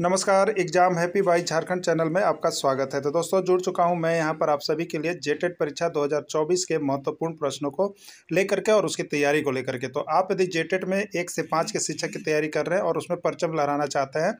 नमस्कार exam happy by Jharkhand channel में आपका स्वागत है तो दोस्तों जुड़ चुका हूं मैं यहां पर आप सभी के लिए जेटेड परीक्षा 2024 के महत्वपूर्ण प्रश्नों को लेकर के और उसकी तैयारी को लेकर के तो आप यदि जेटेड में एक से पाँच के शिक्षक की तैयारी कर रहे हैं और उसमें परचम लहराना चाहते हैं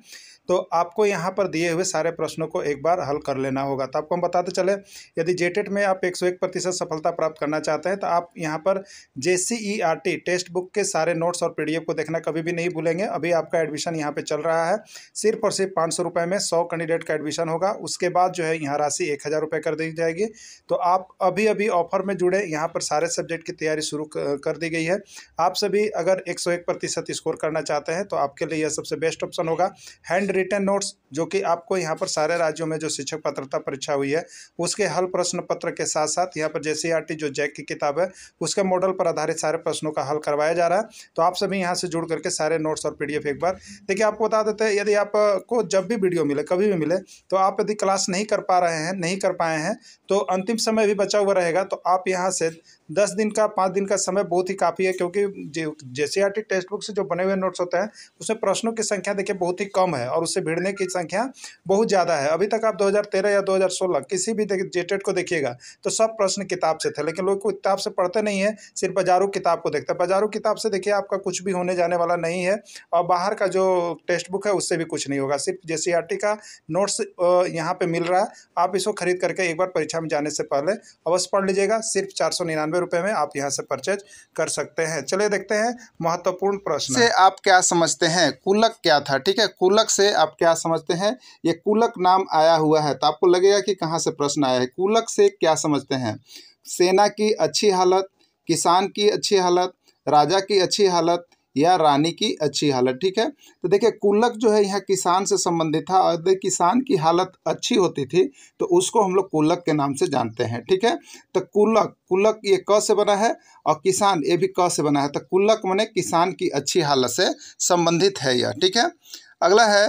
तो आपको यहाँ पर दिए हुए सारे प्रश्नों को एक बार हल कर लेना होगा तो आपको हम बताते चले यदि जेटेट e में आप एक सौ एक प्रतिशत सफलता प्राप्त करना चाहते हैं तो आप यहाँ पर जे e टेस्ट बुक के सारे नोट्स और पी को देखना कभी भी नहीं भूलेंगे अभी आपका एडमिशन यहाँ पर चल रहा है सिर्फ और सिर्फ पाँच में सौ कैंडिडेट का एडमिशन होगा उसके बाद जो है यहाँ राशि एक कर दी जाएगी तो आप अभी अभी ऑफर में जुड़े यहाँ पर सारे सब्जेक्ट की तैयारी शुरू कर दी गई है आप सभी अगर एक प्रतिशत स्कोर करना चाहते हैं तो आपके लिए यह सबसे बेस्ट ऑप्शन होगा हैंड रिटर्न नोट्स जो कि आपको यहाँ पर सारे राज्यों में जो शिक्षक पात्रता परीक्षा हुई है उसके हल प्रश्न पत्र के साथ साथ यहाँ पर जे जो जैक e की किताब है उसके मॉडल पर आधारित सारे प्रश्नों का हल करवाया जा रहा है तो आप सभी यहाँ से जुड़ करके सारे नोट्स और पी एक बार देखिए आपको बता देते हैं यदि आपको जब भी वीडियो मिले कभी भी मिले तो आप यदि क्लास नहीं कर पा रहे हैं नहीं कर पाए हैं तो अंतिम समय भी बचा हुआ रहेगा तो आप यहाँ से दस दिन का पाँच दिन का समय बहुत ही काफ़ी है क्योंकि J C R T textbook से जो बने हुए नोट्स होते हैं उसमें प्रश्नों की संख्या देखिए बहुत ही कम है और उससे भिड़ने की संख्या बहुत ज़्यादा है अभी तक आप 2013 या 2016 किसी भी जेटेड को देखिएगा तो सब प्रश्न किताब से थे लेकिन लोग किताब से पढ़ते नहीं है सिर्फ बाजारों किताब को देखते हैं बाजारों किताब से देखिए आपका कुछ भी होने जाने वाला नहीं है और बाहर का जो टेक्स्ट बुक है उससे भी कुछ नहीं होगा सिर्फ जे का नोट्स यहाँ पर मिल रहा है आप इसको खरीद करके एक बार परीक्षा में जाने से पहले अवश्य पढ़ लीजिएगा सिर्फ चार निन्यानवे रुपये में आप यहाँ से परचेज कर सकते हैं चलिए देखते हैं महत्वपूर्ण प्रश्न से आप क्या समझते हैं कुलक क्या था ठीक है कुलक से आप क्या समझते हैं ये कुलक नाम आया हुआ है तो आपको लगेगा कि कहाँ से प्रश्न आया है कुलक से क्या समझते हैं सेना की अच्छी हालत किसान की अच्छी हालत राजा की अच्छी हालत या रानी की अच्छी हालत ठीक है तो देखिए कुल्लक जो है यह किसान से संबंधित था और किसान की हालत अच्छी होती थी तो उसको हम लोग कुल्लक के नाम से जानते हैं ठीक है तो कुल्लक कुल्लक ये क से बना है और किसान ये भी क से बना है तो कुल्लक मैंने किसान की अच्छी हालत से संबंधित है यह ठीक है अगला है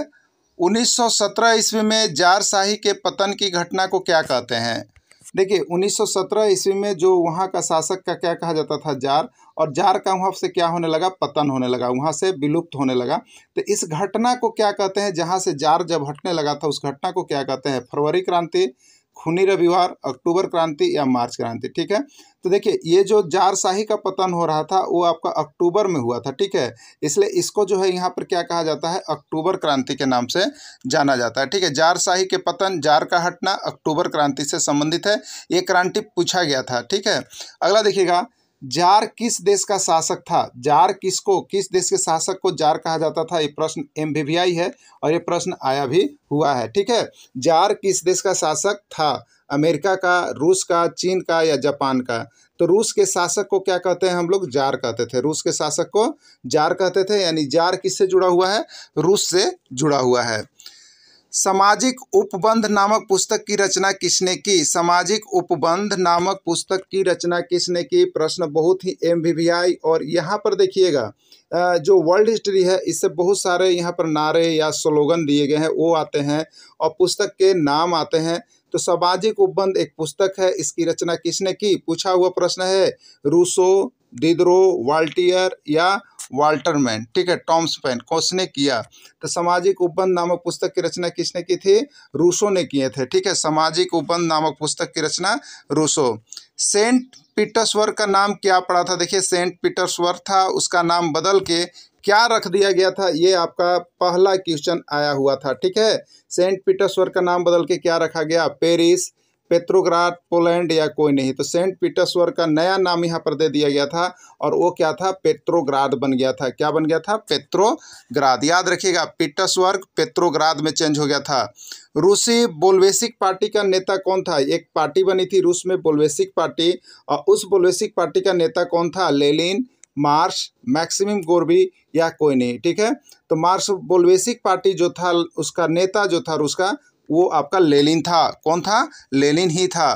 1917 ईस्वी में जारशाही के पतन की घटना को क्या कहते हैं देखिए 1917 ईस्वी में जो वहाँ का शासक का क्या कहा जाता था जार और जार का वहाँ से क्या होने लगा पतन होने लगा वहाँ से विलुप्त होने लगा तो इस घटना को क्या कहते हैं जहाँ से जार जब हटने लगा था उस घटना को क्या कहते हैं फरवरी क्रांति खूनी रविवार अक्टूबर क्रांति या मार्च क्रांति ठीक है तो देखिए ये जो जारशाही का पतन हो रहा था वो आपका अक्टूबर में हुआ था ठीक है इसलिए इसको जो है यहाँ पर क्या कहा जाता है अक्टूबर क्रांति के नाम से जाना जाता है ठीक है जारशाही के पतन जार का हटना अक्टूबर क्रांति से संबंधित है ये क्रांति पूछा गया था ठीक है अगला देखिएगा जार किस देश का शासक था जार किसको किस देश के शासक को जार कहा जाता था ये प्रश्न एम है और ये प्रश्न आया भी हुआ है ठीक है जार किस देश का शासक था अमेरिका का रूस का चीन का या जापान का तो रूस के शासक को क्या कहते हैं हम लोग जार कहते थे रूस के शासक को जार कहते थे यानी जार किससे जुड़ा हुआ है रूस से जुड़ा हुआ है सामाजिक उपबंध नामक पुस्तक की रचना किसने की सामाजिक उपबंध नामक पुस्तक की रचना किसने की प्रश्न बहुत ही एम और यहाँ पर देखिएगा जो वर्ल्ड हिस्ट्री है इससे बहुत सारे यहाँ पर नारे या स्लोगन दिए गए हैं वो आते हैं और पुस्तक के नाम आते हैं तो सामाजिक उपबंध एक पुस्तक है इसकी रचना किसने की पूछा हुआ प्रश्न है रूसो डिद्रो वाल्टियर या वाल्टरमैन ठीक है टॉम्स पेन ने किया तो सामाजिक उपबंध नामक पुस्तक की रचना किसने की थी रूसो ने किए थे ठीक है सामाजिक उपबंध नामक पुस्तक की रचना रूसो सेंट पीटर्सवर्ग का नाम क्या पड़ा था देखिए सेंट पीटर्सवर्ग था उसका नाम बदल के क्या रख दिया गया था ये आपका पहला क्वेश्चन आया हुआ था ठीक है सेंट पीटर्सवर्ग का नाम बदल के क्या रखा गया पेरिस पेट्रोग्राड पोलैंड या कोई नहीं तो सेंट पीटर्सवर्ग का नया नाम यहाँ पर दे दिया गया था और वो क्या था पेत्रोग्राद बन गया था क्या बन गया था पेट्रोग्राद याद रखिएगा पीटर्सवर्ग पेट्रोग्राद में चेंज हो गया था रूसी बोलवेसिक पार्टी का नेता कौन था एक पार्टी बनी थी रूस में बोलवेसिक पार्टी और उस बोलवेसिक पार्टी का नेता कौन था लेलिन मार्श मैक्सिमम गोरबी या कोई नहीं ठीक है तो मार्श बोलवेसिक पार्टी जो था उसका नेता जो था रूस का वो आपका लेलिन था कौन था लेलिन ही था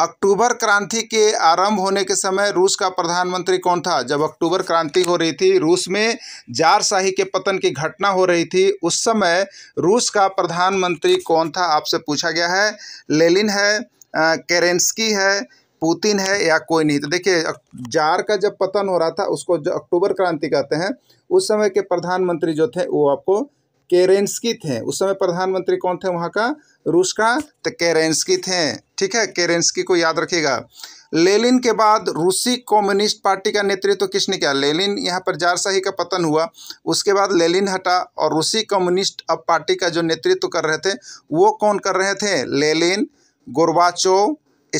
अक्टूबर क्रांति के आरंभ होने के समय रूस का प्रधानमंत्री कौन था जब अक्टूबर क्रांति हो रही थी रूस में जारशाही के पतन की घटना हो रही थी उस समय रूस का प्रधानमंत्री कौन था आपसे पूछा गया है लेलिन है केरेंस्की है पुतिन है या कोई नहीं तो देखिए जार का जब पतन हो रहा था उसको जो अक्टूबर क्रांति कहते हैं उस समय के प्रधानमंत्री जो थे वो आपको केरेंस्की थे उस समय प्रधानमंत्री कौन थे वहाँ का रूस का तो केरेंस्की थे ठीक है केरेंस्की को याद रखिएगा लेलिन के बाद रूसी कम्युनिस्ट पार्टी का नेतृत्व तो किसने किया लेलिन यहाँ पर जारशाही का पतन हुआ उसके बाद लेलिन हटा और रूसी कम्युनिस्ट अब पार्टी का जो नेतृत्व तो कर रहे थे वो कौन कर रहे थे लेलिन गोरबाचो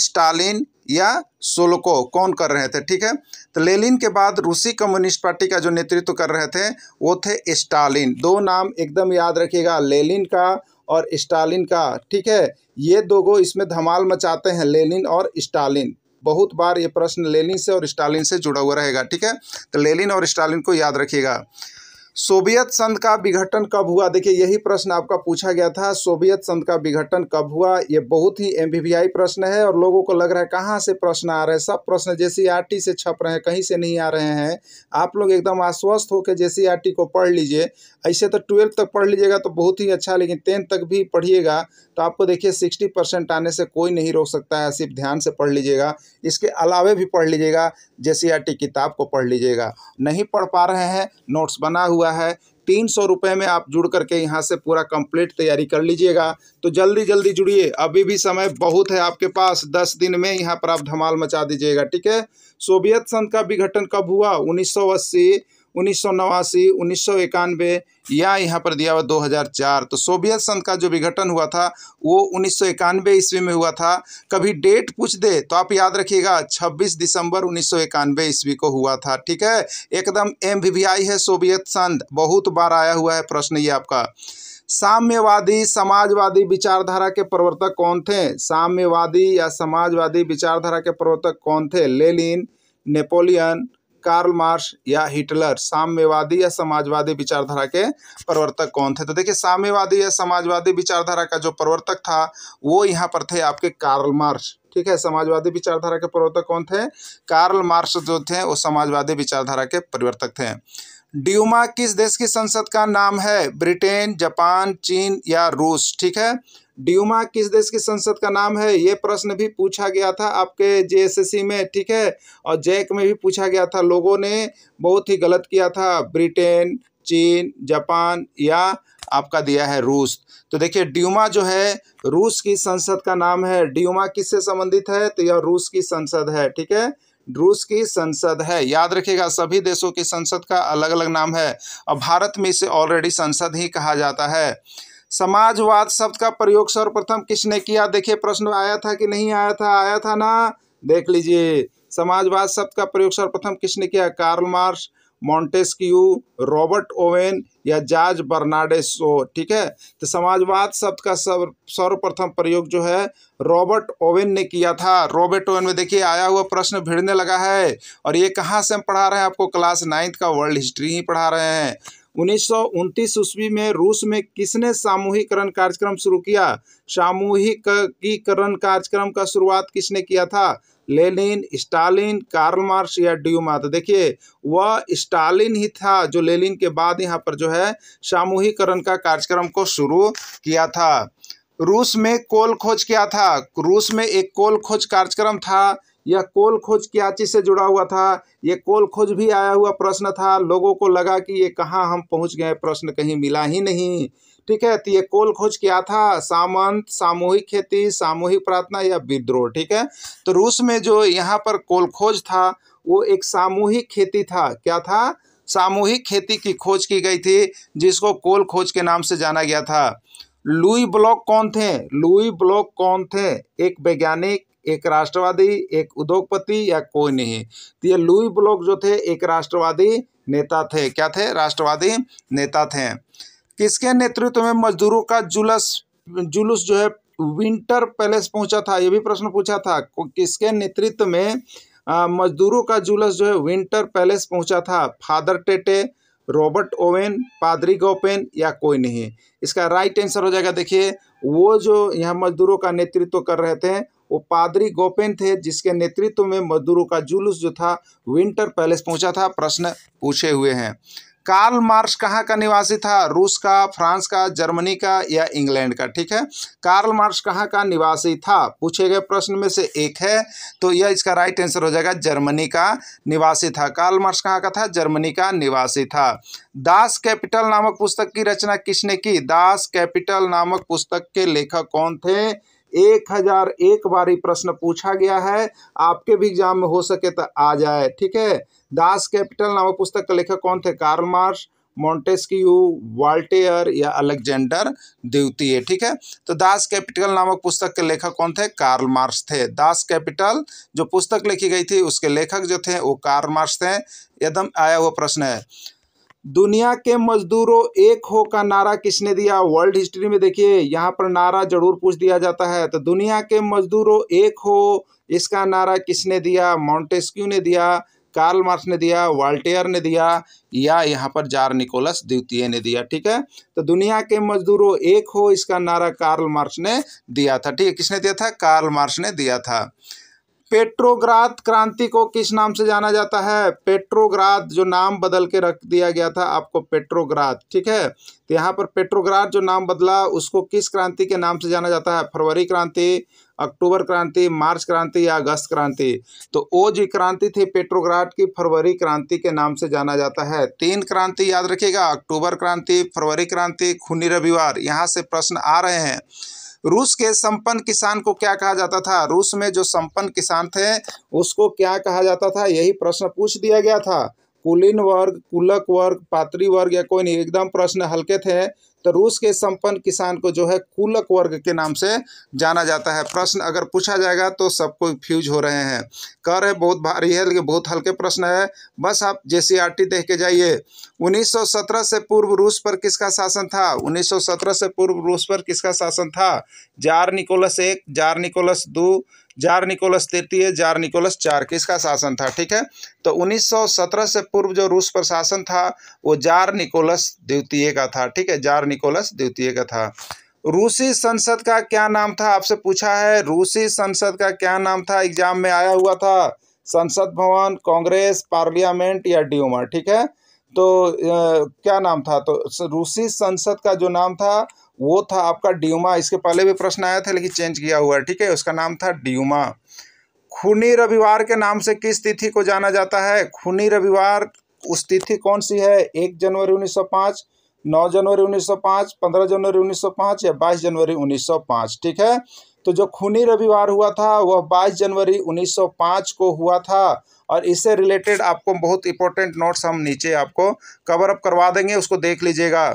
स्टालिन या सोलको कौन कर रहे थे ठीक है तो लेलिन के बाद रूसी कम्युनिस्ट पार्टी का जो नेतृत्व कर रहे थे वो थे स्टालिन दो नाम एकदम याद रखिएगा लेलिन का और स्टालिन का ठीक है ये दो गो इसमें धमाल मचाते हैं लेलिन और स्टालिन बहुत बार ये प्रश्न लेलिन से और स्टालिन से जुड़ा हुआ रहेगा ठीक है तो लेलिन और स्टालिन को याद रखिएगा सोवियत संघ का विघटन कब हुआ देखिए यही प्रश्न आपका पूछा गया था सोवियत संघ का विघटन कब हुआ ये बहुत ही एम प्रश्न है और लोगों को लग रहा है कहाँ से प्रश्न आ रहे हैं सब प्रश्न जे से छप रहे हैं कहीं से नहीं आ रहे हैं आप लोग एकदम आश्वस्त होकर जे को पढ़ लीजिए ऐसे तो ट्वेल्थ तक पढ़ लीजिएगा तो बहुत ही अच्छा लेकिन टेंथ तक भी पढ़िएगा तो आपको देखिए सिक्सटी परसेंट आने से कोई नहीं रोक सकता है सिर्फ ध्यान से पढ़ लीजिएगा इसके अलावे भी पढ़ लीजिएगा जे किताब को पढ़ लीजिएगा नहीं पढ़ पा रहे हैं नोट्स बना हुआ हुआ है तीन सौ रुपये में आप जुड़ करके यहाँ से पूरा कंप्लीट तैयारी कर लीजिएगा तो जल्दी जल्दी जुड़िए अभी भी समय बहुत है आपके पास दस दिन में यहाँ पर आप धमाल मचा दीजिएगा ठीक है सोवियत संघ का विघटन कब हुआ उन्नीस उन्नीस सौ नवासी उन्नीस सौ इक्यानवे या यहाँ पर दिया हुआ 2004 तो सोवियत संघ का जो विघटन हुआ था वो उन्नीस सौ इक्यानवे ईस्वी में हुआ था कभी डेट पूछ दे तो आप याद रखिएगा 26 दिसंबर उन्नीस सौ इक्यानवे ईस्वी को हुआ था ठीक है एकदम एम है सोवियत संघ बहुत बार आया हुआ है प्रश्न ये आपका साम्यवादी समाजवादी विचारधारा के प्रवर्तक कौन थे साम्यवादी या समाजवादी विचारधारा के प्रवर्तक कौन थे लेलिन नेपोलियन कार्ल मार्श या हिटलर साम्यवादी या समाजवादी विचारधारा के प्रवर्तक कौन थे तो देखिए साम्यवादी या समाजवादी विचारधारा का जो प्रवर्तक था वो यहाँ पर थे आपके कार्ल मार्श ठीक है समाजवादी विचारधारा के प्रवर्तक कौन थे कार्ल मार्श जो थे वो समाजवादी विचारधारा के परिवर्तक थे ड्यूमा किस देश की संसद का नाम है ब्रिटेन जापान चीन या रूस ठीक है ड्यूमा किस देश की संसद का नाम है ये प्रश्न भी पूछा गया था आपके जेएसएससी में ठीक है और जैक e में भी पूछा गया था लोगों ने बहुत ही गलत किया था ब्रिटेन चीन जापान या आपका दिया है रूस तो देखिए ड्यूमा जो है रूस की संसद का नाम है ड्यूमा किससे संबंधित है तो यह रूस की संसद है ठीक है रूस की संसद है याद रखिएगा सभी देशों की संसद का अलग अलग नाम है और भारत में इसे ऑलरेडी संसद ही कहा जाता है समाजवाद शब्द का प्रयोग सर्वप्रथम किसने किया देखिए प्रश्न आया था कि नहीं आया था आया था ना देख लीजिए समाजवाद शब्द का प्रयोग सर्वप्रथम किसने किया Karl Marx Montesquieu Robert Owen या जॉर्ज बर्नाडेसो ठीक है तो समाजवाद शब्द का सर्व सर्वप्रथम प्रयोग जो है रॉबर्ट ओवेन ने किया था रॉबर्ट ओवेन में देखिए आया हुआ प्रश्न भिड़ने लगा है और ये कहाँ से हम पढ़ा रहे हैं आपको क्लास नाइन्थ का वर्ल्ड हिस्ट्री ही पढ़ा रहे हैं उन्नीस ईस्वी में रूस में किसने सामूहिकरण कार्यक्रम शुरू किया सामूहिकीकरण कार्यक्रम का शुरुआत किसने किया था लेनिन स्टालिन कार्ल मार्क्स या ड्यूमा तो देखिए वह स्टालिन ही था जो लेनिन के बाद यहाँ पर जो है सामूहिकरण का कार्यक्रम को शुरू किया था रूस में कोल खोज क्या था रूस में एक कोल खोज कार्यक्रम था यह कोल खोज कराची से जुड़ा हुआ था ये कोल खोज भी आया हुआ प्रश्न था लोगों को लगा कि ये कहाँ हम पहुँच गए प्रश्न कहीं मिला ही नहीं ठीक है तो ये कोल खोज क्या था सामंत सामूहिक खेती सामूहिक प्रार्थना या विद्रोह ठीक है तो रूस में जो यहाँ पर कोल खोज था वो एक सामूहिक खेती था क्या था सामूहिक खेती की खोज की गई थी जिसको कोल खोज के नाम से जाना गया था लुई ब्लॉक कौन थे लुई ब्लॉक कौन थे एक वैज्ञानिक एक राष्ट्रवादी एक उद्योगपति या कोई नहीं तो ये लुई ब्लॉक जो थे एक राष्ट्रवादी नेता थे क्या थे राष्ट्रवादी नेता थे किसके नेतृत्व में मजदूरों का जुलूस जुलूस जो है विंटर पैलेस पहुंचा था ये भी प्रश्न पूछा था किसके नेतृत्व में मजदूरों का जुलूस जो है विंटर पैलेस पहुंचा था फादर टेटे रॉबर्ट ओवेन पादरी गोपेन या कोई नहीं इसका राइट आंसर हो जाएगा देखिए वो जो यहाँ मजदूरों का नेतृत्व कर रहे थे वो पादरी गोपेन थे जिसके नेतृत्व में मजदूरों का जुलूस जो था विंटर पैलेस पहुंचा था प्रश्न पूछे हुए हैं कार्ल मार्क्स कहाँ का निवासी था रूस का फ्रांस का जर्मनी का या इंग्लैंड का ठीक है कार्ल मार्क्स कहाँ का निवासी था पूछे गए प्रश्न में से एक है तो यह इसका राइट आंसर हो जाएगा जर्मनी का निवासी था कार्ल मार्क्स कहाँ का था जर्मनी का निवासी था दास कैपिटल नामक पुस्तक की रचना किसने की दास कैपिटल नामक पुस्तक के लेखक कौन थे एक हजार एक बार प्रश्न पूछा गया है आपके भी एग्जाम में हो सके तो आ जाए ठीक है दास कैपिटल नामक पुस्तक का लेखक कौन थे कार्ल मार्क्स मोन्टेस्क्यू वाल्टेयर या अलेक्जेंडर द्वितीय ठीक है तो दास कैपिटल नामक पुस्तक के लेखक कौन थे कार्ल मार्क्स थे दास कैपिटल जो पुस्तक लिखी गई थी उसके लेखक जो थे वो कार्ल मार्क्स थे एकदम आया हुआ प्रश्न है दुनिया के मजदूरों एक हो का नारा किसने दिया वर्ल्ड हिस्ट्री में देखिए यहाँ पर नारा जरूर पूछ दिया जाता है तो दुनिया के मजदूरों एक हो इसका नारा किसने दिया मॉन्टेस्क्यू ने दिया कार्ल मार्क्स ने दिया वाल्टेयर ने दिया या यहाँ पर जार निकोलस द्वितीय ने दिया ठीक है तो दुनिया के मजदूरों एक हो इसका नारा कार्ल मार्क्स ने दिया था ठीक है किसने दिया था कार्ल मार्क्स ने दिया था पेट्रोग्राद क्रांति को किस नाम से जाना जाता है पेट्रोग्राद जो नाम बदल के रख दिया गया था आपको पेट्रोग्राद ठीक है तो यहाँ पर पेट्रोग्राद जो नाम बदला उसको किस क्रांति के नाम से जाना जाता है फरवरी क्रांति अक्टूबर क्रांति मार्च क्रांति या अगस्त क्रांति तो वो जो क्रांति थी पेट्रोग्राट की फरवरी क्रांति के नाम से जाना जाता है तीन क्रांति याद रखिएगा अक्टूबर क्रांति फरवरी क्रांति खूनी रविवार यहाँ से प्रश्न आ रहे हैं रूस के संपन्न किसान को क्या कहा जाता था रूस में जो संपन्न किसान थे उसको क्या कहा जाता था यही प्रश्न पूछ दिया गया था कुलीन वर्ग कुलक वर्ग पात्री वर्ग या कोई नहीं एकदम प्रश्न हल्के थे तो रूस के संपन्न किसान को जो है कुलक वर्ग के नाम से जाना जाता है प्रश्न अगर पूछा जाएगा तो सबको फ्यूज हो रहे हैं कर है बहुत भारी है लेकिन बहुत हल्के प्रश्न है बस आप जे सी आर टी देख के जाइए 1917 से पूर्व रूस पर किसका शासन था 1917 से पूर्व रूस पर किसका शासन था जार निकोलस एक जार निकोलस दो जार निकोलस तृतीय जार निकोलस चार किसका शासन था ठीक है तो 1917 से पूर्व जो रूस पर शासन था वो जार निकोलस द्वितीय का था ठीक है जार निकोलस द्वितीय का था रूसी संसद का क्या नाम था आपसे पूछा है रूसी संसद का क्या नाम था एग्जाम में आया हुआ था संसद भवन कांग्रेस पार्लियामेंट या ड्यूमा ठीक है तो आ, क्या नाम था तो रूसी संसद का जो नाम था वो था आपका ड्यूमा इसके पहले भी प्रश्न आया था लेकिन चेंज किया हुआ है ठीक है उसका नाम था ड्यूमा खूनी रविवार के नाम से किस तिथि को जाना जाता है खूनी रविवार उस तिथि कौन सी है एक जनवरी उन्नीस सौ पाँच नौ जनवरी उन्नीस सौ पाँच पंद्रह जनवरी उन्नीस सौ पाँच या बाईस जनवरी उन्नीस सौ पाँच ठीक है तो जो खूनी रविवार हुआ था वह 22 जनवरी 1905 को हुआ था और इससे रिलेटेड आपको बहुत इंपॉर्टेंट नोट्स हम नीचे आपको कवर अप करवा देंगे उसको देख लीजिएगा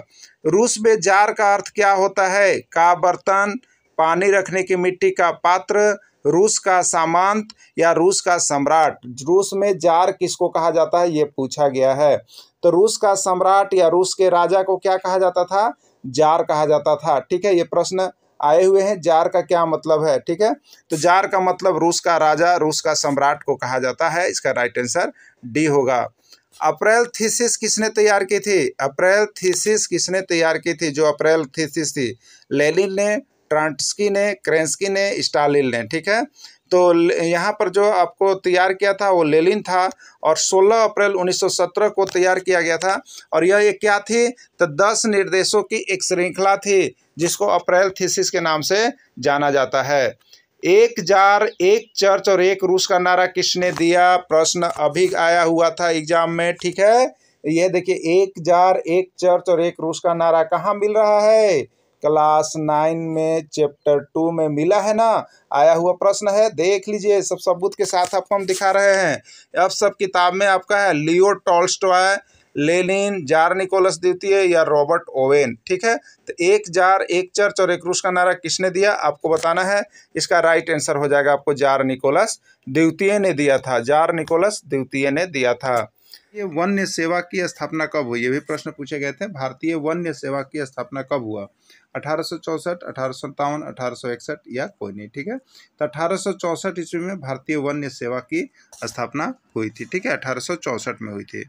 रूस में जार का अर्थ क्या होता है का बर्तन पानी रखने की मिट्टी का पात्र रूस का सामंत या रूस का सम्राट रूस में जार किसको कहा जाता है ये पूछा गया है तो रूस का सम्राट या रूस के राजा को क्या कहा जाता था जार कहा जाता था ठीक है ये प्रश्न आए हुए हैं जार का क्या मतलब है ठीक है तो जार का मतलब रूस का राजा रूस का सम्राट को कहा जाता है इसका राइट आंसर डी होगा अप्रैल थीसिस किसने तैयार की थी अप्रैल थीसिस किसने तैयार की थी जो अप्रैल थीसिस थी लेलिन ने ट्रांटस्की ने क्रेंसकी ने स्टालिन ने ठीक है तो यहाँ पर जो आपको तैयार किया था वो लेलिन था और 16 अप्रैल 1917 को तैयार किया गया था और यह एक क्या थी तो 10 निर्देशों की एक श्रृंखला थी जिसको अप्रैल थीसिस के नाम से जाना जाता है एक जार एक चर्च और एक रूस का नारा किसने दिया प्रश्न अभी आया हुआ था एग्जाम में ठीक है यह देखिए एक जार एक चर्च और एक रूस का नारा कहाँ मिल रहा है क्लास नाइन में चैप्टर टू में मिला है ना आया हुआ प्रश्न है देख लीजिए सब सबूत के साथ आपको हम दिखा रहे हैं अब सब किताब में आपका है Leo Tolstoy Lenin Tsar Nicholas द्वितीय या रॉबर्ट ओवेन ठीक है तो एक जार एक चर्च और एक रूस का नारा किसने दिया आपको बताना है इसका राइट आंसर हो जाएगा आपको जार निकोलस द्वितीय ने दिया था जार निकोलस द्वितीय ने दिया था ये वन्य सेवा की स्थापना कब हुई ये भी प्रश्न पूछे गए थे भारतीय वन्य सेवा की स्थापना कब हुआ अठारह सौ चौसठ अठारह सौ सत्तावन अठारह सौ इकसठ या कोई नहीं ठीक है तो अठारह सौ ईस्वी में भारतीय वन्य सेवा की स्थापना हुई थी ठीक है अठारह सौ में हुई थी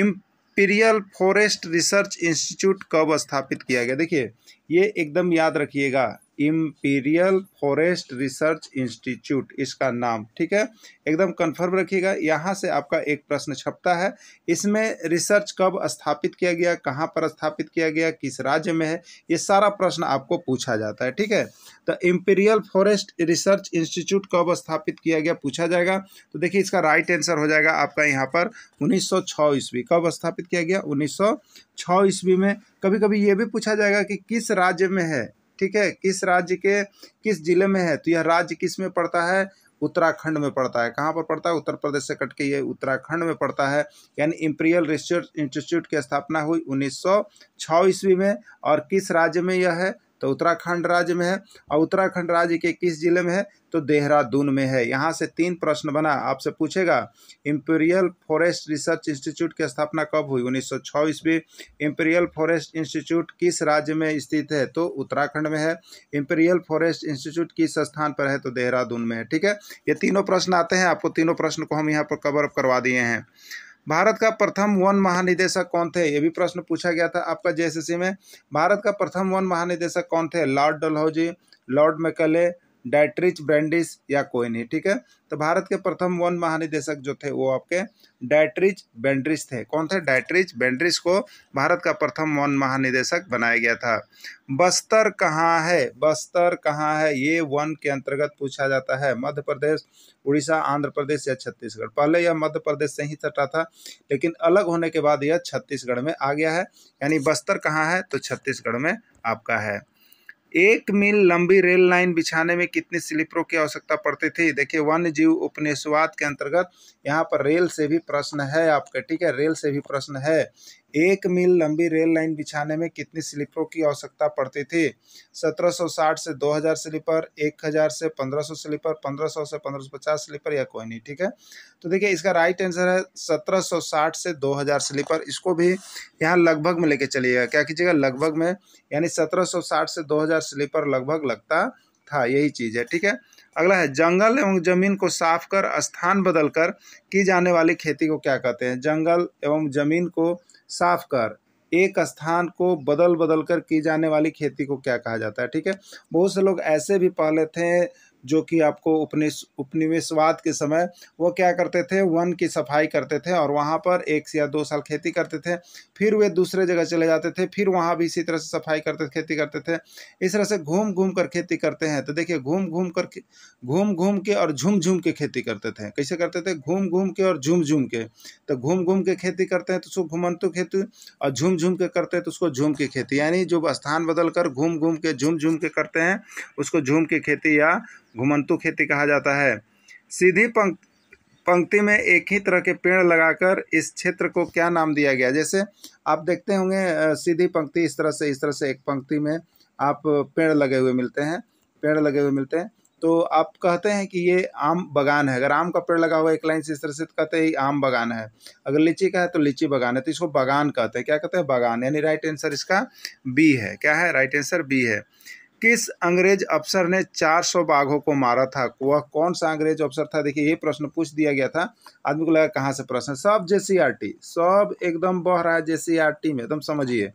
इम्पीरियल फॉरेस्ट रिसर्च इंस्टीट्यूट कब स्थापित किया गया देखिए ये एकदम याद रखिएगा इम्पीरियल फॉरेस्ट रिसर्च इंस्टीट्यूट इसका नाम ठीक है एकदम कंफर्म रखिएगा यहाँ से आपका एक प्रश्न छपता है इसमें रिसर्च कब स्थापित किया गया कहाँ पर स्थापित किया गया किस राज्य में है ये सारा प्रश्न आपको पूछा जाता है ठीक है तो इम्पीरियल फॉरेस्ट रिसर्च इंस्टीट्यूट कब स्थापित किया गया पूछा जाएगा तो देखिए इसका राइट आंसर हो जाएगा आपका यहाँ पर उन्नीस ईस्वी कब स्थापित किया गया उन्नीस ईस्वी में कभी कभी ये भी पूछा जाएगा कि किस राज्य में है ठीक है किस राज्य के किस जिले में है तो यह राज्य किस में पड़ता है उत्तराखंड में पड़ता है कहाँ पर पड़ता है उत्तर प्रदेश से कट के ये उत्तराखंड में पड़ता है यानी इम्पीरियल रिसर्च इंस्टीट्यूट की स्थापना हुई उन्नीस सौ ईस्वी में और किस राज्य में यह है तो उत्तराखंड राज्य में है और उत्तराखंड राज्य के किस जिले में है तो देहरादून में है यहाँ से तीन प्रश्न बना आपसे पूछेगा इम्पीरियल फॉरेस्ट रिसर्च इंस्टीट्यूट की स्थापना कब हुई उन्नीस सौ छः ईस्वी इम्पीरियल फॉरेस्ट इंस्टीट्यूट किस राज्य में स्थित है तो उत्तराखंड में है इम्पीरियल फॉरेस्ट इंस्टीट्यूट किस स्थान पर है तो देहरादून में है ठीक है ये तीनों प्रश्न आते हैं आपको तीनों प्रश्न को हम यहाँ पर कवर अप करवा दिए हैं भारत का प्रथम वन महानिदेशक कौन थे ये भी प्रश्न पूछा गया था आपका जेएसएससी में भारत का प्रथम वन महानिदेशक कौन थे Lord Dalhousie Lord Macaulay Dietrich Brandis या कोई नहीं ठीक है तो भारत के प्रथम वन महानिदेशक जो थे वो आपके डैट्रिच बेंड्रिस थे कौन थे डैट्रिच बेंड्रिस को भारत का प्रथम वन महानिदेशक बनाया गया था बस्तर कहाँ है बस्तर कहाँ है ये वन के अंतर्गत पूछा जाता है मध्य प्रदेश उड़ीसा आंध्र प्रदेश या छत्तीसगढ़ पहले यह मध्य प्रदेश से ही सटा था लेकिन अलग होने के बाद यह छत्तीसगढ़ में आ गया है यानी बस्तर कहाँ है तो छत्तीसगढ़ में आपका है एक मील लंबी रेल लाइन बिछाने में कितने स्लीपरों की आवश्यकता पड़ती थी देखिए वन्य जीव उपनिषवाद के अंतर्गत यहाँ पर रेल से भी प्रश्न है आपका ठीक है रेल से भी प्रश्न है एक मील लंबी रेल लाइन बिछाने में कितनी स्लीपरों की आवश्यकता पड़ती थी 1760 से 2000 स्लीपर 1000 से 1500 स्लीपर 1500 से 1550 स्लीपर या कोई नहीं ठीक है तो देखिए इसका राइट आंसर है 1760 से 2000 स्लीपर इसको भी यहाँ लगभग में लेके चलिएगा क्या कीजिएगा लगभग में यानी 1760 से 2000 स्लीपर लगभग लगता था यही चीज़ है ठीक है अगला है जंगल एवं जमीन को साफ कर स्थान बदल कर की जाने वाली खेती को क्या कहते हैं जंगल एवं जमीन को साफ कर एक स्थान को बदल बदल कर की जाने वाली खेती को क्या कहा जाता है ठीक है बहुत से लोग ऐसे भी पहले थे जो कि आपको उपनिष उपनिवेशवाद के समय वो क्या करते थे वन की सफाई करते थे और वहाँ पर एक या दो साल खेती करते थे फिर वे दूसरे जगह चले जाते थे फिर वहाँ भी इसी तरह से सफाई करते खेती करते थे इस तरह से घूम घूम कर खेती करते हैं तो देखिए घूम घूम कर घूम घूम के और झूम झूम के खेती करते थे कैसे करते थे घूम घूम के और झूम झूम के तो घूम घूम के खेती करते हैं तो उसको घुमंतु खेती और झूम झूम के करते हैं तो उसको झूम की खेती यानी जो स्थान बदल कर घूम घूम के झूम झूम के करते हैं उसको झूम की खेती या घुमंतु खेती कहा जाता है सीधी पंक् पंक्ति में एक ही तरह के पेड़ लगाकर इस क्षेत्र को क्या नाम दिया गया जैसे आप देखते होंगे सीधी पंक्ति इस तरह से इस तरह से एक पंक्ति में आप पेड़ लगे हुए मिलते हैं पेड़ लगे हुए मिलते हैं तो आप कहते हैं कि ये आम बगान है अगर आम का पेड़ लगा हुआ एक लाइन से इस तरह से कहते हैं आम बागान है अगर लीची का है तो लीची बागान है तो इसको बागान कहते हैं क्या कहते हैं बागान यानी राइट आंसर इसका बी है क्या है राइट आंसर बी है किस अंग्रेज अफसर ने 400 बाघों को मारा था वह कौन सा अंग्रेज अफसर था देखिए ये प्रश्न पूछ दिया गया था आदमी को लगा कहाँ से प्रश्न सब जे सब एकदम बह रहा है जे में एकदम समझिए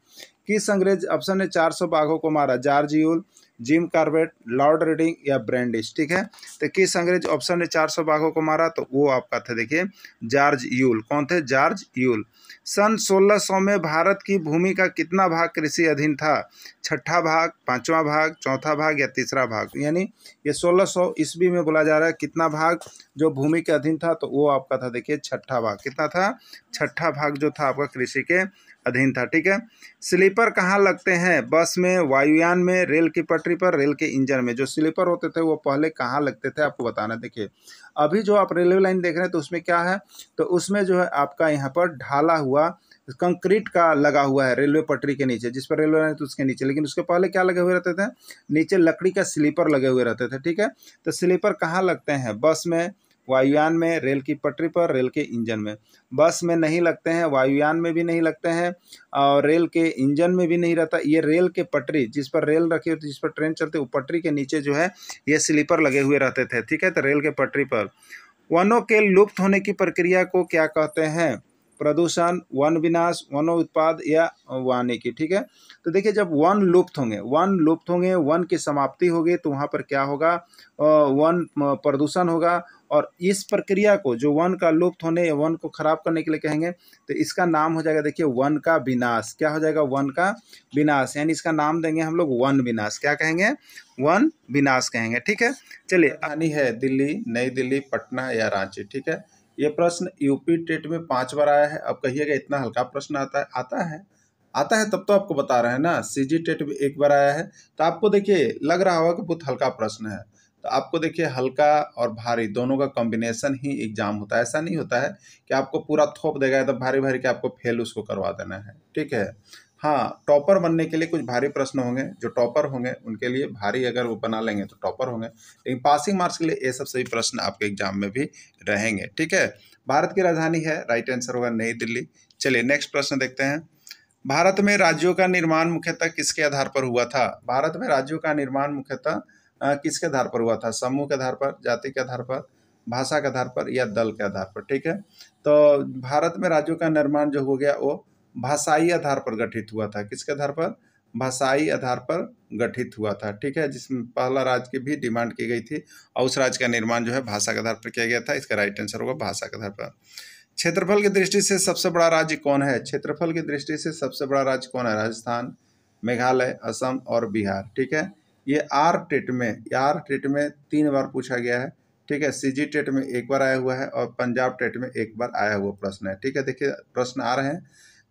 किस अंग्रेज अफसर ने 400 बाघों को मारा जार्जियुल जिम कार्बेट लॉर्ड रीडिंग या ब्रैंडिस ठीक है तो किस अंग्रेज ऑप्शन ने चार सौ बाघों को मारा तो वो आपका था देखिए जॉर्ज यूल कौन थे जॉर्ज यूल सन 1600 में भारत की भूमि का कितना भाग कृषि अधीन था छठा भाग पांचवा भाग चौथा भाग या तीसरा भाग यानी ये 1600 सौ ईस्वी में बोला जा रहा है कितना भाग जो भूमि के अधीन था तो वो आपका था देखिए छठा भाग कितना था छठा भाग जो था आपका कृषि के अधीन था ठीक है स्लीपर कहाँ लगते हैं बस में वायुयान में रेल की पटरी पर रेल के इंजन में जो स्लीपर होते थे वो पहले कहाँ लगते थे आपको बताना देखिए अभी जो आप रेलवे लाइन देख रहे हैं तो उसमें क्या है तो उसमें जो है आपका यहाँ पर ढाला हुआ कंक्रीट का लगा हुआ है रेलवे पटरी के नीचे जिस पर रेलवे लाइन तो उसके नीचे लेकिन उसके पहले क्या लगे हुए रहते थे नीचे लकड़ी का स्लीपर लगे हुए रहते थे ठीक है तो स्लीपर कहाँ लगते हैं बस में वायुयान में रेल की पटरी पर रेल के इंजन में बस में नहीं लगते हैं वायुयान में भी नहीं लगते हैं और रेल के इंजन में भी नहीं रहता ये रेल के पटरी जिस पर रेल रखी होती जिस पर ट्रेन चलती वो पटरी के नीचे जो है ये स्लीपर लगे हुए रहते थे ठीक है तो रेल के पटरी पर वनों के लुप्त होने की प्रक्रिया को क्या कहते हैं प्रदूषण वन विनाश वनो उत्पाद या वानिकी ठीक है तो देखिए जब वन लुप्त होंगे वन लुप्त होंगे वन की समाप्ति होगी तो वहाँ पर क्या होगा वन प्रदूषण होगा और इस प्रक्रिया को जो वन का लुप्त होने या वन को खराब करने के लिए कहेंगे तो इसका नाम हो जाएगा देखिए वन का विनाश क्या हो जाएगा वन का विनाश यानी इसका नाम देंगे हम लोग वन विनाश क्या कहेंगे वन विनाश कहेंगे ठीक है चलिए आनी है दिल्ली नई दिल्ली पटना या रांची ठीक है ये प्रश्न यूपी टेट में पाँच बार आया है अब कहिएगा इतना हल्का प्रश्न आता है आता है आता है तब तो आपको बता रहे हैं ना सी जी टेट भी एक बार आया है तो आपको देखिए लग रहा होगा कि बहुत हल्का प्रश्न है तो आपको देखिए हल्का और भारी दोनों का कॉम्बिनेशन ही एग्जाम होता है ऐसा नहीं होता है कि आपको पूरा थोप देगा तो भारी भारी के आपको फेल उसको करवा देना है ठीक है हाँ टॉपर बनने के लिए कुछ भारी प्रश्न होंगे जो टॉपर होंगे उनके लिए भारी अगर वो बना लेंगे तो टॉपर होंगे लेकिन पासिंग मार्क्स के लिए ये सब सभी प्रश्न आपके एग्जाम में भी रहेंगे ठीक है भारत की राजधानी है राइट आंसर होगा नई दिल्ली चलिए नेक्स्ट प्रश्न देखते हैं भारत में राज्यों का निर्माण मुख्यतः किसके आधार पर हुआ था भारत में राज्यों का निर्माण मुख्यतः किसके आधार पर हुआ था समूह के आधार पर जाति के आधार पर भाषा के आधार पर या दल के आधार पर ठीक है तो भारत में राज्यों का निर्माण जो हो गया वो भाषाई आधार पर गठित हुआ था किसके आधार पर भाषाई आधार पर गठित हुआ था ठीक है जिसमें पहला राज्य की भी डिमांड की गई थी और उस राज्य का निर्माण जो है भाषा के आधार पर किया गया था इसका राइट आंसर होगा भाषा के आधार पर क्षेत्रफल की दृष्टि से सबसे बड़ा राज्य कौन है क्षेत्रफल की दृष्टि से सबसे बड़ा राज्य कौन है राजस्थान मेघालय असम और बिहार ठीक है ये आर टेट में आर टेट में तीन बार पूछा गया है ठीक है सी जी टेट में एक बार आया हुआ है और पंजाब टेट में एक बार आया हुआ प्रश्न है ठीक है देखिए प्रश्न आ रहे हैं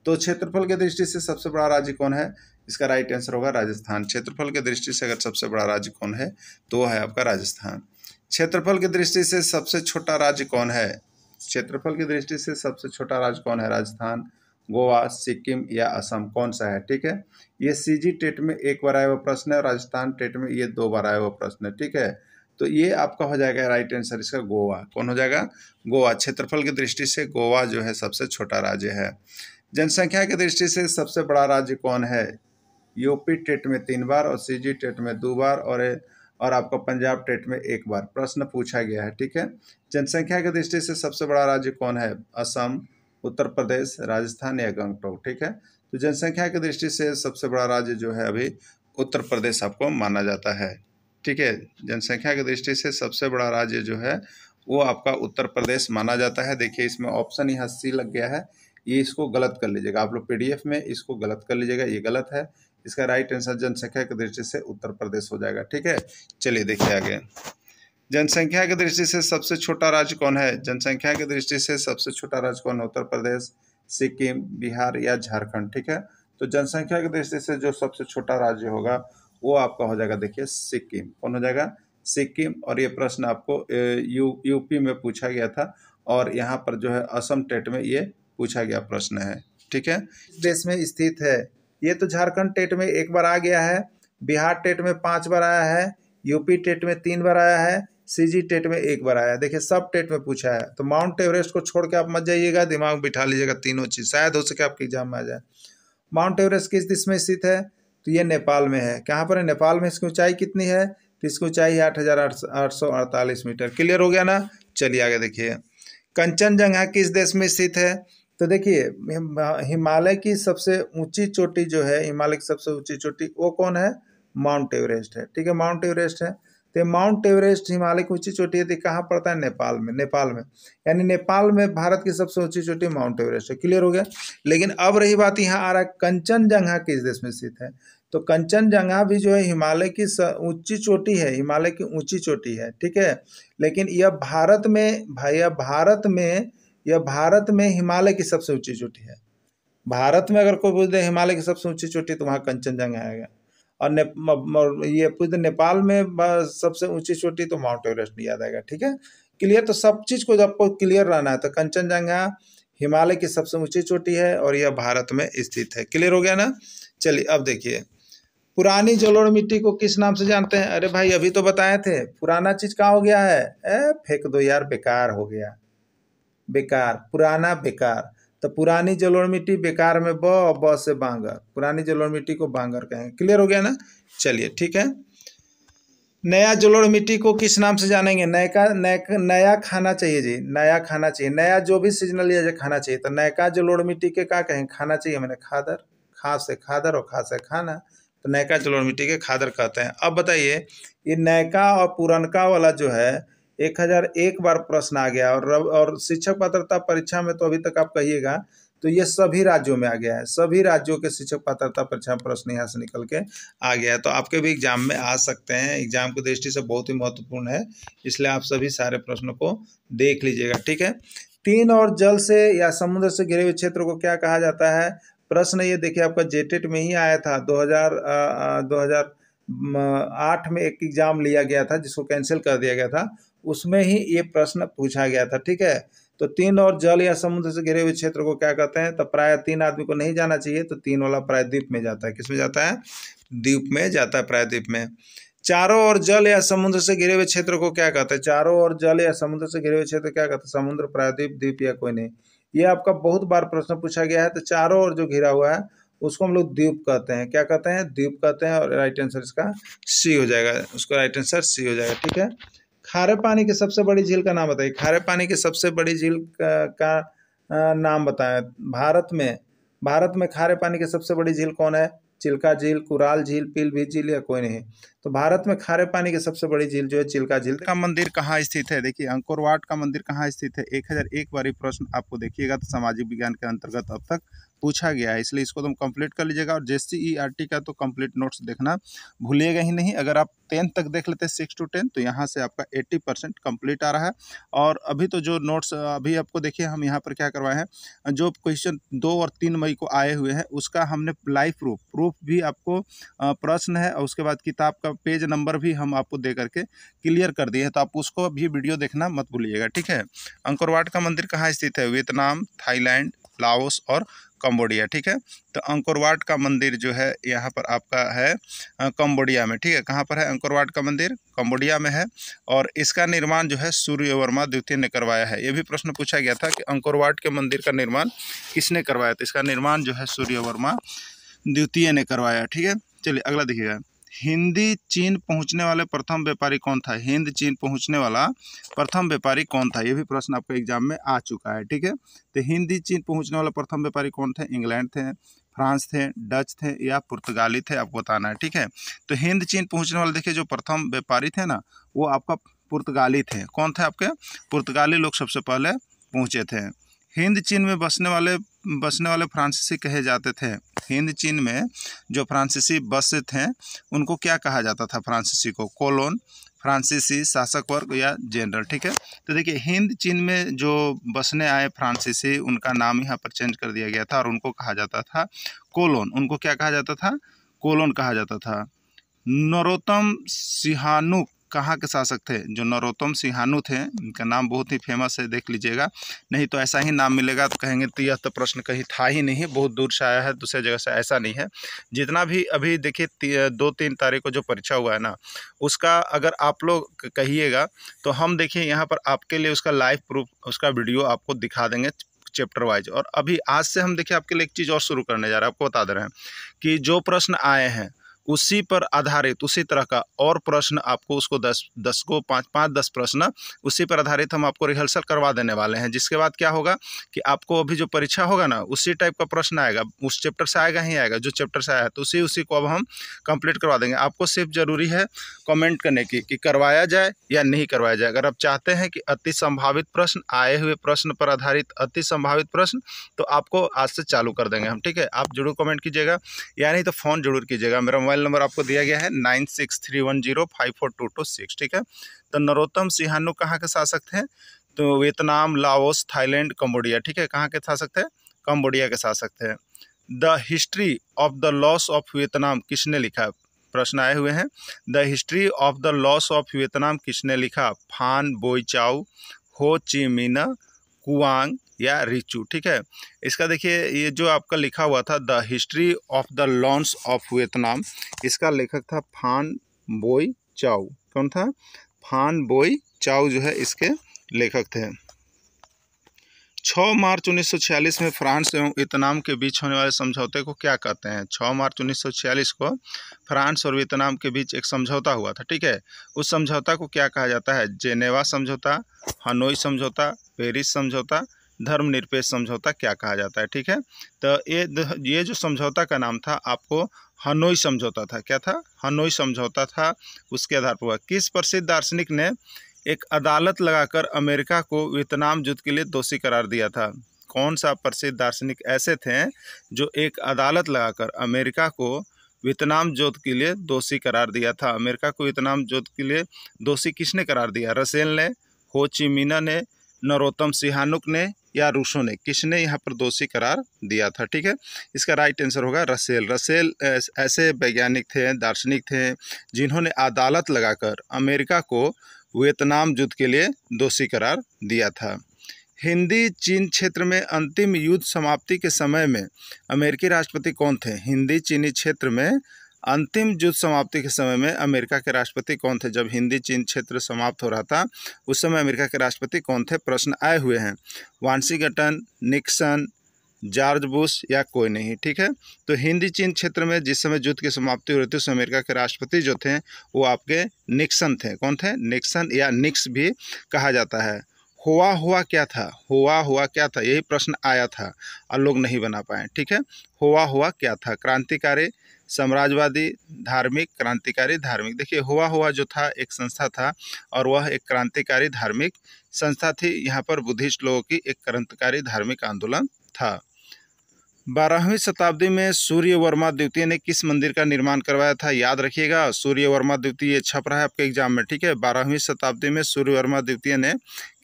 तो क्षेत्रफल के दृष्टि से सबसे बड़ा राज्य कौन है इसका राइट आंसर होगा राजस्थान क्षेत्रफल के दृष्टि से अगर सबसे बड़ा राज्य कौन है तो है आपका राजस्थान क्षेत्रफल की दृष्टि से सबसे छोटा राज्य कौन है क्षेत्रफल की दृष्टि से सबसे छोटा राज्य कौन है राजस्थान गोवा सिक्किम या असम कौन सा है ठीक है ये सीजी टेट में एक बार आया हुआ प्रश्न है राजस्थान टेट में ये दो बार आया हुआ प्रश्न है ठीक है तो ये आपका हो जाएगा राइट आंसर इसका गोवा कौन हो जाएगा गोवा क्षेत्रफल की दृष्टि से गोवा जो है सबसे छोटा राज्य है जनसंख्या की दृष्टि से सबसे बड़ा राज्य कौन है यूपी टेट में तीन बार और सीजी टेट में दो बार और और आपका पंजाब टेट में एक बार प्रश्न पूछा गया है ठीक है जनसंख्या की दृष्टि से सबसे बड़ा राज्य कौन है असम उत्तर प्रदेश राजस्थान या गंगटोक ठीक है तो जनसंख्या की दृष्टि से सबसे बड़ा राज्य जो है अभी उत्तर प्रदेश आपको माना जाता है ठीक है जनसंख्या की दृष्टि से सबसे बड़ा राज्य जो है वो आपका उत्तर प्रदेश माना जाता है देखिए इसमें ऑप्शन यहाँ सी लग गया है ये इसको गलत कर लीजिएगा आप लोग पीडीएफ में इसको गलत कर लीजिएगा ये गलत है इसका राइट आंसर जनसंख्या की दृष्टि से उत्तर प्रदेश हो जाएगा ठीक है चलिए देखिए आगे जनसंख्या की दृष्टि से सबसे छोटा राज्य कौन है जनसंख्या की दृष्टि से सबसे छोटा राज्य कौन है उत्तर प्रदेश सिक्किम बिहार या झारखंड ठीक है तो जनसंख्या की दृष्टि से जो सबसे छोटा राज्य होगा वो आपका हो जाएगा देखिए सिक्किम कौन हो जाएगा सिक्किम और ये प्रश्न आपको यू यूपी में पूछा गया था और यहाँ पर जो है असम टेट में ये पूछा गया प्रश्न है ठीक है देश में स्थित है ये तो झारखंड टेट में एक बार आ गया है बिहार टेट में पाँच बार आया है यूपी टेट में तीन बार आया है सीजी टेट में एक बार आया देखिए सब टेट में पूछा है तो माउंट एवरेस्ट को छोड़ के आप मत जाइएगा दिमाग बिठा लीजिएगा तीनों चीज़ शायद हो सके आपके एग्जाम में आ जाए माउंट एवरेस्ट किस देश में स्थित है तो ये नेपाल में है कहाँ पर है नेपाल में इसकी ऊंचाई कितनी है तो इसकी ऊंचाई है आठ हज़ार आठ सौ अड़तालीस मीटर क्लियर हो गया ना चलिए आगे देखिए कंचनजंगा किस देश में स्थित है तो देखिए हिमालय की सबसे ऊंची चोटी जो है हिमालय की सबसे ऊंची चोटी वो कौन है माउंट एवरेस्ट है ठीक है माउंट एवरेस्ट है तो माउंट एवरेस्ट हिमालय की ऊंची चोटी यदि कहाँ पड़ता है नेपाल में नेपाल में यानी नेपाल में भारत की सबसे ऊंची चोटी माउंट एवरेस्ट है क्लियर हो गया लेकिन अब रही बात यहाँ आ रहा है कंचनजंगा किस देश में स्थित है तो कंचनजंगा भी जो है हिमालय की ऊंची चोटी है हिमालय की ऊंची चोटी है ठीक है लेकिन यह भारत में भैया भारत में यह भारत में हिमालय की सबसे ऊंची चोटी है भारत में अगर कोई पूछ दे हिमालय की सबसे ऊंची चोटी तो वहाँ कंचनजंगा आएगा और ने ये पूछ नेपाल में सबसे ऊंची चोटी तो माउंट एवरेस्ट लिया जाएगा ठीक है क्लियर तो सब चीज़ को जब आपको क्लियर रहना है तो कंचनजंगा हिमालय की सबसे ऊंची चोटी है और यह भारत में स्थित है क्लियर हो गया ना चलिए अब देखिए पुरानी जलोड़ मिट्टी को किस नाम से जानते हैं अरे भाई अभी तो बताए थे पुराना चीज कहाँ हो गया है ए, फेंक दो यार बेकार हो गया बेकार पुराना बेकार तो पुरानी जलोड़ मिट्टी बेकार में ब ब से बांगर पुरानी जलोड़ मिट्टी को बांगर कहेंगे क्लियर हो गया ना चलिए ठीक है नया जलोड़ मिट्टी को किस नाम से जानेंगे नयका नया नया खाना चाहिए जी नया खाना चाहिए नया जो भी सीजनल या खाना चाहिए तो नयका जलोड़ मिट्टी के क्या कहें खाना चाहिए मैंने खादर खा से खादर और खा से खाना तो नयका जलोड़ मिट्टी के खादर कहते हैं अब बताइए ये नयका और पुरनका वाला जो है एक हजार एक बार प्रश्न आ गया और रब और शिक्षक पात्रता परीक्षा में तो अभी तक आप कहिएगा तो ये सभी राज्यों में आ गया है सभी राज्यों के शिक्षक पात्रता परीक्षा प्रश्न यहाँ से निकल के आ गया है तो आपके भी एग्जाम में आ सकते हैं एग्जाम की दृष्टि से बहुत ही महत्वपूर्ण है इसलिए आप सभी सारे प्रश्नों को देख लीजिएगा ठीक है तीन और जल से या समुद्र से घिरे हुए क्षेत्र को क्या कहा जाता है प्रश्न ये देखिए आपका जेटेट में ही आया था 2000 हजार 2008 में एक एग्जाम लिया गया था जिसको कैंसिल कर दिया गया था उसमें ही ये प्रश्न पूछा गया था ठीक है तो तीन और जल या समुद्र से घिरे हुए क्षेत्र को क्या कहते हैं तो प्राय तीन आदमी को नहीं जाना चाहिए तो तीन वाला प्राय द्वीप में जाता है किस में जाता है द्वीप में जाता है प्रायद्वीप में चारों ओर जल या समुद्र से घिरे हुए क्षेत्र को क्या कहते हैं चारों ओर जल या समुद्र से घिरे हुए क्षेत्र क्या कहते हैं समुद्र प्रायद्वीप द्वीप या कोई नहीं ये आपका बहुत बार प्रश्न पूछा गया है तो चारों ओर जो घिरा हुआ है उसको हम लोग द्वीप कहते हैं क्या कहते हैं द्वीप कहते हैं और राइट आंसर इसका सी हो जाएगा उसका राइट आंसर सी हो जाएगा ठीक है खारे पानी की सबसे बड़ी झील का नाम बताइए खारे पानी की सबसे बड़ी झील का, का नाम बताएं भारत में भारत में खारे पानी की सबसे बड़ी झील कौन है चिल्का झील कुराल झील पीलभीत झील या कोई नहीं तो भारत में खारे पानी की सबसे बड़ी झील जो है चिल्का झील का मंदिर कहाँ स्थित है देखिए अंकुरवाट का मंदिर कहाँ स्थित है एक हजार एक बारी प्रश्न आपको देखिएगा तो सामाजिक विज्ञान के अंतर्गत अब तक पूछा गया है इसलिए इसको तुम कंप्लीट कर लीजिएगा और जे सी e का तो कंप्लीट नोट्स देखना भूलिएगा ही नहीं अगर आप टेंथ तक देख लेते हैं सिक्स टू टेन तो यहाँ से आपका एट्टी परसेंट कम्प्लीट आ रहा है और अभी तो जो नोट्स अभी आपको देखिए हम यहाँ पर क्या करवाए हैं जो क्वेश्चन दो और तीन मई को आए हुए हैं उसका हमने लाइव प्रूफ प्रूफ भी आपको प्रश्न है और उसके बाद किताब का पेज नंबर भी हम आपको दे करके क्लियर कर दिए हैं तो आप उसको भी वीडियो देखना मत भूलिएगा ठीक है अंकुरवाट का मंदिर कहाँ स्थित है वियतनाम थाईलैंड लाओस और कम्बोडिया ठीक है तो अंकुरवाट का मंदिर जो है यहाँ पर आपका है कम्बोडिया में ठीक है कहाँ पर है अंकुरवाट का मंदिर कम्बोडिया में है और इसका निर्माण जो है सूर्य वर्मा द्वितीय ने करवाया है ये भी प्रश्न पूछा गया था कि अंकुरवाट के मंदिर का निर्माण किसने करवाया था इसका निर्माण जो है सूर्य वर्मा द्वितीय ने करवाया ठीक है चलिए अगला देखिएगा हिंदी चीन पहुंचने वाले प्रथम व्यापारी कौन था हिंद चीन पहुंचने वाला प्रथम व्यापारी कौन था ये भी प्रश्न आपके एग्जाम में आ चुका है ठीक है तो हिंदी चीन पहुंचने वाला प्रथम व्यापारी कौन थे इंग्लैंड थे फ्रांस थे डच थे या पुर्तगाली थे आपको बताना है ठीक है तो हिंद चीन पहुँचने वाले देखिए जो प्रथम व्यापारी थे ना वो आपका पुर्तगाली थे कौन थे आपके पुर्तगाली लोग सबसे पहले पहुँचे थे हिंद चीन में बसने वाले बसने वाले फ्रांसीसी कहे जाते थे हिंद चीन में जो फ्रांसीसी बसे थे उनको क्या कहा जाता था फ्रांसीसी को कोलोन फ्रांसीसी शासक वर्ग या जनरल ठीक है तो देखिए हिंद चीन में जो बसने आए फ्रांसीसी उनका नाम यहाँ पर चेंज कर दिया गया था और उनको कहा जाता था कोलोन उनको क्या कहा जाता था कोलोन कहा जाता था नरोत्तम सिहानुक कहाँ के शासक थे जो नरोत्तम सिंहानु थे इनका नाम बहुत ही फेमस है देख लीजिएगा नहीं तो ऐसा ही नाम मिलेगा तो कहेंगे तो यह तो प्रश्न कहीं था ही नहीं बहुत दूर से आया है दूसरे जगह से ऐसा नहीं है जितना भी अभी देखिए दो तीन तारीख को जो परीक्षा हुआ है ना उसका अगर आप लोग कहिएगा तो हम देखिए यहाँ पर आपके लिए उसका लाइव प्रूफ उसका वीडियो आपको दिखा देंगे चैप्टर वाइज और अभी आज से हम देखिए आपके लिए एक चीज़ और शुरू करने जा रहे हैं आपको बता दे रहे हैं कि जो प्रश्न आए हैं उसी पर आधारित उसी तरह का और प्रश्न आपको उसको दस दस को पाँच पाँच दस प्रश्न उसी पर आधारित हम आपको रिहर्सल करवा देने वाले हैं जिसके बाद क्या होगा कि आपको अभी जो परीक्षा होगा ना उसी टाइप का प्रश्न आएगा उस चैप्टर से आएगा ही आएगा जो चैप्टर से आया है तो उसी उसी को अब हम कंप्लीट करवा देंगे आपको सिर्फ ज़रूरी है कॉमेंट करने की कि करवाया जाए या नहीं करवाया जाए अगर आप चाहते हैं कि अति संभावित प्रश्न आए हुए प्रश्न पर आधारित अति संभावित प्रश्न तो आपको आज से चालू कर देंगे हम ठीक है आप जरूर कॉमेंट कीजिएगा या नहीं तो फ़ोन जरूर कीजिएगा मेरा मोबाइल मोबाइल नंबर आपको दिया गया है nine six three one zero five four two two six ठीक है तो नरोत्तम सिहानु कहाँ के शासक थे तो वियतनाम लाओस थाईलैंड कम्बोडिया ठीक है कहाँ के शासक थे कम्बोडिया के शासक थे the history of the loss of Vietnam किसने लिखा प्रश्न आए हुए हैं the history of the loss of Vietnam किसने लिखा फान बोईचाऊ हो चिमिना कुआंग या रिचू ठीक है इसका देखिए ये जो आपका लिखा हुआ था the history of the loss of Vietnam इसका लेखक था फान बोई चाउ कौन था फान बोई चाउ जो है इसके लेखक थे 6 मार्च 1946 में फ्रांस एवं वियतनाम के बीच होने वाले समझौते को क्या कहते हैं 6 मार्च 1946 को फ्रांस और वियतनाम के बीच एक समझौता हुआ था ठीक है उस समझौता को क्या कहा जाता है जेनेवा समझौता हनोई समझौता पेरिस समझौता धर्मनिरपेक्ष समझौता क्या कहा जाता है ठीक है तो ये ये जो समझौता का नाम था आपको हनोई समझौता था क्या था हनोई समझौता था उसके आधार पर हुआ किस प्रसिद्ध दार्शनिक ने एक अदालत लगाकर अमेरिका को वियतनाम युद्ध के लिए दोषी करार दिया था कौन सा प्रसिद्ध दार्शनिक ऐसे थे जो एक अदालत लगाकर अमेरिका को वियतनाम युद्ध के लिए दोषी करार दिया था अमेरिका को वियतनाम युद्ध के लिए दोषी किसने करार दिया रसेल ने होची मीना ने नरोत्तम सिहानुक ने या रूसों ने किसने यहाँ पर दोषी करार दिया था ठीक है इसका राइट आंसर होगा रसेल रसेल ऐसे वैज्ञानिक थे दार्शनिक थे जिन्होंने अदालत लगाकर अमेरिका को वियतनाम युद्ध के लिए दोषी करार दिया था हिंदी चीन क्षेत्र में अंतिम युद्ध समाप्ति के समय में अमेरिकी राष्ट्रपति कौन थे हिंदी चीनी क्षेत्र में अंतिम युद्ध समाप्ति के समय में अमेरिका के राष्ट्रपति कौन थे जब हिंदी चीन क्षेत्र समाप्त हो रहा था उस समय अमेरिका के राष्ट्रपति कौन थे प्रश्न आए हुए हैं वांशिंगटन निक्सन जॉर्ज बुश या कोई नहीं ठीक है तो हिंदी चीन क्षेत्र में जिस समय युद्ध की समाप्ति हो रही थी उस अमेरिका के राष्ट्रपति जो थे वो आपके निक्सन थे कौन थे निक्सन या निक्स भी कहा जाता है हुआ हुआ क्या था हुआ हुआ क्या था यही प्रश्न आया था और लोग नहीं बना पाए ठीक है हुआ हुआ क्या था क्रांतिकारी साम्राज्यवादी धार्मिक क्रांतिकारी धार्मिक देखिए हुआ हुआ जो था एक संस्था था और वह एक क्रांतिकारी धार्मिक संस्था थी यहाँ पर बुद्धिस्ट लोगों की एक क्रांतिकारी धार्मिक आंदोलन था बारहवीं शताब्दी में सूर्य वर्मा द्वितीय ने किस मंदिर का निर्माण करवाया था याद रखिएगा सूर्य वर्मा द्वितीय छप रहा है आपके एग्जाम में ठीक है बारहवीं शताब्दी में सूर्य वर्मा द्वितीय ने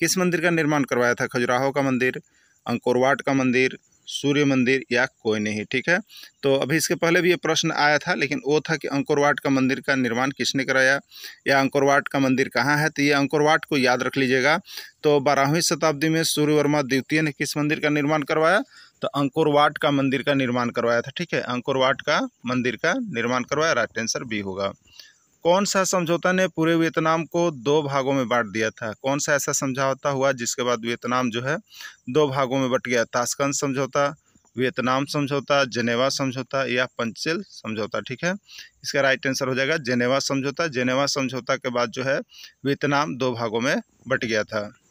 किस मंदिर का निर्माण करवाया था खजुराहो का मंदिर अंकुरवाट का मंदिर सूर्य मंदिर या कोई नहीं ठीक है तो अभी इसके पहले भी ये प्रश्न आया था लेकिन वो था कि अंकुरवाट का मंदिर का निर्माण किसने कराया या अंकुरवाट का मंदिर कहाँ है तो ये अंकुरवाट को याद रख लीजिएगा तो बारहवीं शताब्दी में सूर्यवर्मा द्वितीय ने किस मंदिर का निर्माण करवाया तो अंकुरवाट का मंदिर का निर्माण करवाया था ठीक है अंकुरवाट का मंदिर का निर्माण करवाया राइट आंसर बी होगा कौन सा समझौता ने पूरे वियतनाम को दो भागों में बांट दिया था कौन सा ऐसा समझौता हुआ जिसके बाद वियतनाम जो है दो भागों में बट गया ताशकन समझौता वियतनाम समझौता जेनेवा समझौता या पंचल समझौता ठीक है इसका राइट आंसर हो जाएगा जेनेवा समझौता जेनेवा समझौता के बाद जो है वियतनाम दो भागों में बट गया था